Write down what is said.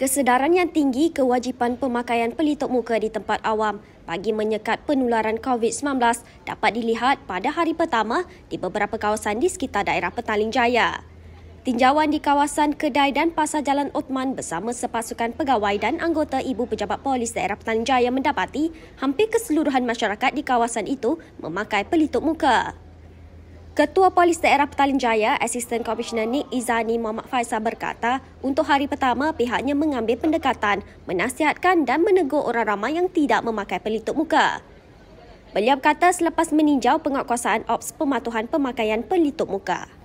Kesedaran yang tinggi kewajipan pemakaian pelitup muka di tempat awam bagi menyekat penularan COVID-19 dapat dilihat pada hari pertama di beberapa kawasan di sekitar daerah Petaling Jaya. Tinjauan di kawasan kedai dan pasar jalan Othman bersama sepasukan pegawai dan anggota ibu pejabat polis daerah Petaling Jaya mendapati hampir keseluruhan masyarakat di kawasan itu memakai pelitup muka. Ketua Polis Daerah Petaling Jaya, Assistant Commissioner Nick Izani Muhammad Faisal berkata, untuk hari pertama pihaknya mengambil pendekatan, menasihatkan dan menegur orang ramai yang tidak memakai pelitup muka. Beliau berkata selepas meninjau penguatkuasaan Ops Pematuhan Pemakaian Pelitup Muka.